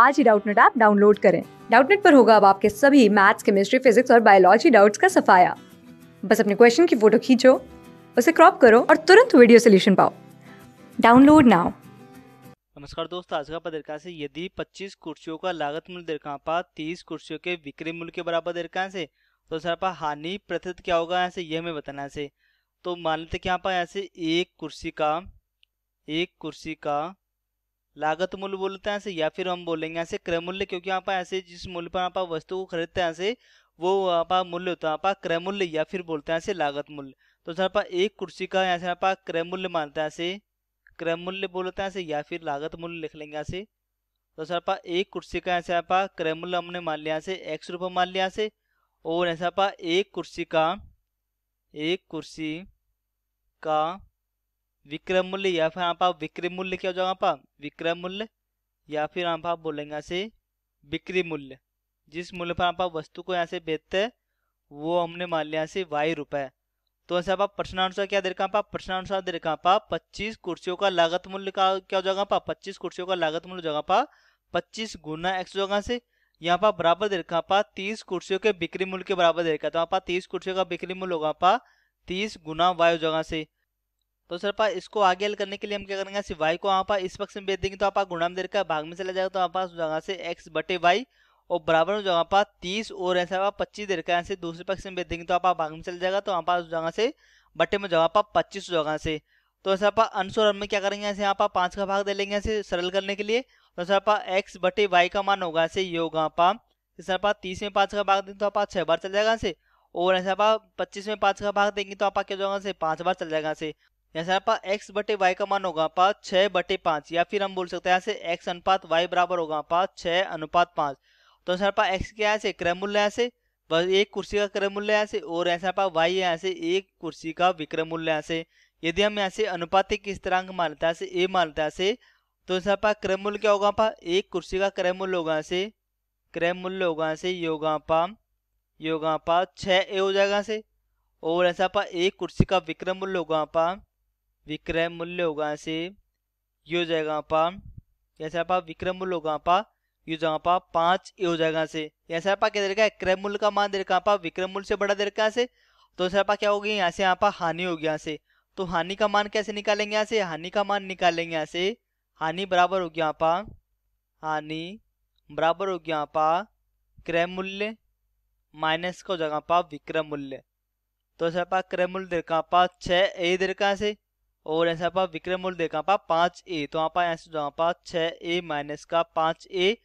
आज ही Doubtnut app download करें डाउटनेट पर होगा अब आपके सभी मैथ्स केमिस्ट्री फिजिक्स और बायोलॉजी डाउट्स का सफाया बस अपने क्वेश्चन की फोटो खींचो उसे क्रॉप करो और तुरंत वीडियो सोल्यूशन पाओ डाउनलोड नाउ नमस्कार दोस्तों आज का पदरकांश है यदि 25 कुर्सियों का लागत मूल्य पा 30 कुर्सियों के विक्रय मूल्य के बराबर दरकाश है तो सर पा हानि प्रतिशत क्या होगा ऐसे यह हमें बताना है तो मान लेते कि यहाँ पर यहाँ एक कुर्सी का एक कुर्सी का लागत मूल्य बोलते हैं ऐसे या फिर हम बोलेंगे ऐसे क्रय मूल्य क्योंकि यहाँ पर ऐसे जिस मूल्य पर आप वस्तु को खरीदते हैं ऐसे वो आप मूल्य होता है आप क्रय मूल्य या फिर बोलते हैं ऐसे लागत मूल्य तो सर आप एक कुर्सी का यहाँ से आप क्रय मूल्य मानते हैं ऐसे क्रय मूल्य बोलते हैं ऐसे या फिर लागत मूल्य लिख लेंगे ऐसे तो सर आप एक कुर्सी का ऐसे आप क्रय मूल्य हमने मान लिया ऐसे एक्स रुपये मान लिया ऐसे और ऐसा आप एक कुर्सी का एक कुर्सी का विक्रम मूल्य या फिर आप विक्रम मूल्य क्या हो जाएगा यहाँ विक्रम मूल्य या फिर आप बोलेंगे से बिक्री मूल्य जिस मूल्य पर आप वस्तु को यहाँ से बेचते हैं वो हमने मान लिया यहाँ से वाई रुपए तो ऐसे आप प्रश्नानुसार क्या दे रखा आप प्रश्नानुसार दे रखा आप पच्चीस कुर्सियों का लागत मूल्य का क्या हो जाएगा पा पच्चीस कुर्सियों का लागत मूल्य जगह पा पच्चीस गुना एक्स जगह से यहाँ पर बराबर दे रखा पा तीस कुर्सियों के बिक्री मूल्य के बराबर दे रखा तो यहाँ पा तीस कुर्सियों का बिक्री मूल्य होगा पा तीस गुना वायु जगह से तो सर पा इसको आगे हल करने के लिए हम क्या करेंगे सिर्फ वाई को वहाँ पर इस पक्ष में भेज देंगे तो आपका गुणामदेर का भाग में चला जाएगा तो हमारे पास जगह से एक्स बटे वाई और बराबर में जगह पर तीस और ऐसा आप पच्चीस देर का यहाँ से दूसरे पक्ष में भेज देंगे तो आप भाग में चला जाएगा तो वहाँ पास जगह से बटे में जगह पर पच्चीस जगह से तो सर आप अंश और हम में क्या करेंगे से यहाँ पर पाँच का भाग दे लेंगे ऐसे सरल करने के लिए तो सर आप एक्स बटे वाई का मान होगा ऐसे ये होगा आप तो सर आप तीस में पाँच का भाग देंगे तो आप छः बार चल जाएगा से और ऐसे आप पच्चीस में पाँच का भाग देंगे तो आप क्या जगह से पाँच बार चल जाएगा से यहाँ से आपका x बटे वाई का मान होगा आपका छः बटे पाँच या फिर हम बोल सकते हैं यहाँ से x अनुपात y बराबर होगा आपका छः अनुपात पाँच तो यहाँ पर x के यहाँ से क्रय मूल्य यहाँ से बस एक कुर्सी का क्रय मूल्य यहाँ से और ऐसा आपका y यहाँ से एक कुर्सी का विक्रय मूल्य यहाँ से यदि हम यहाँ से अनुपातिक स्थिरांक मानते हैं से ए मानते हैं से तो यहाँ पा क्रय मूल्य क्या होगा पा एक कुर्सी का क्रय मूल्य होगा से क्रय मूल्य होगा से योगा पा योगा पा छः ए हो जाएगा से और ऐसा पा एक कुर्सी का विक्रम मूल्य होगा पा विक्रय मूल्य होगा ऐसे ये हो जाएगा आपा ऐसे आपा विक्रय मूल्य होगा आपा ये हो जाएगा आपा पांच ये हो जाएगा ऐसे ऐसे आपा क्या दे रखा है क्रय मूल्य का मान दे रखा आपा विक्रय मूल्य से बड़ा दे रखा है ऐसे तो ऐसे आपा क्या होगी यहाँ से आपा हानि होगी यहाँ से तो हानि का मान कैसे निकालेंगे यहाँ से हानि का मान निकालेंगे यहाँ से हानि बराबर हो गया आपा हानि बराबर हो गया आपा क्रय मूल्य माइनस का हो जाएगा आपा विक्रय मूल्य तो ऐसे आपा क्रय मूल्य दे रखा आपा छः ए दे रखा ऐसे और ऐसे आप विक्रम मूल्य देखा पा पाँच ए तो आप ऐसे जो आप छः ए माइनस का पाँच ए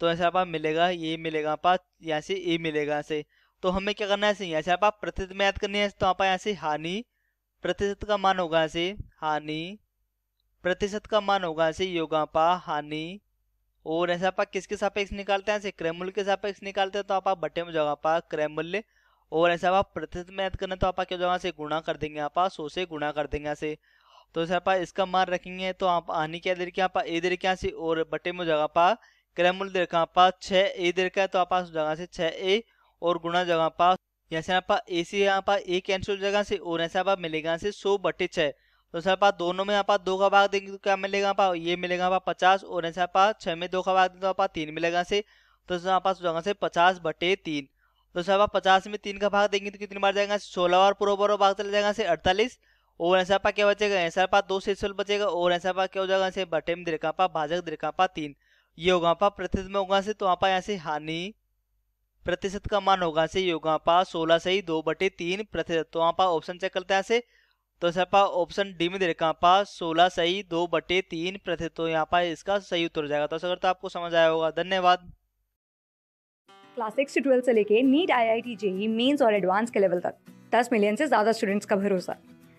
तो ऐसे आप मिलेगा ये मिलेगा आपा यहाँ से ए मिलेगा ऐसे से तो हमें क्या करना है यहाँ से आप प्रतिशत में याद करनी है तो आप यहाँ से हानि प्रतिशत का मान होगा ऐसे हानि प्रतिशत का मान होगा ऐसे योगा पा हानि और ऐसा आप किसके सापेक्ष निकालते हैं ऐसे क्रयमूल्य के सापेक्ष निकालते हैं तो आप बटे में जाओ पा क्रयमूल्य और ऐसा आप प्रतिशत में याद करना तो आप क्या जो से गुणा कर देंगे आप सौ से गुणा कर देंगे ऐसे तो आप इसका मान रखेंगे तो आप आनी क्या देर के आप ए देर के से और बटे में जगह पा क्रमूल देर का पास छ ए देर का है तो आप जगह से छ ए और गुणा जगह पा यहाँ से आप ए सी यहाँ पा ए कैंसिल जगह से और ऐसे आप मिलेगा से सौ बटे छः तो सर पा दोनों में आप दो का भाग देंगे तो क्या मिलेगा आप ये मिलेगा आप पचास और ऐसे आप छः में दो का भाग देंगे तो आप तीन मिलेगा से तो सर आप जगह से पचास बटे तीन तो सर आप पचास में तीन का भाग देंगे तो कितनी बार जाएगा सोलह बार पूर्व बार भाग चला जाएगा से अड़तालीस और ऐसा पा क्या बचेगा ऐसा पा दो शेषफल बचेगा और ऐसा पा क्या हो जाएगा ऐसे बटे में दीर्घा पा भाजक दीर्घा पा तीन ये होगा पा प्रतिशत में होगा से तो आप यहाँ से हानि प्रतिशत का मान होगा से योगा पा सोलह से ही दो बटे तीन प्रतिशत तो आप ऑप्शन चेक करते हैं से तो सर पा ऑप्शन डी में दे रखा पा सोलह सही दो बटे तीन प्रतिशत तो यहाँ पर इसका सही उत्तर हो जाएगा तो सर तो आपको समझ आया होगा धन्यवाद क्लास सिक्स से ट्वेल्थ से लेके NEET I I T JEE mains और एडवांस के लेवल तक दस मिलियन से ज्यादा स्टूडेंट्स का भरोसा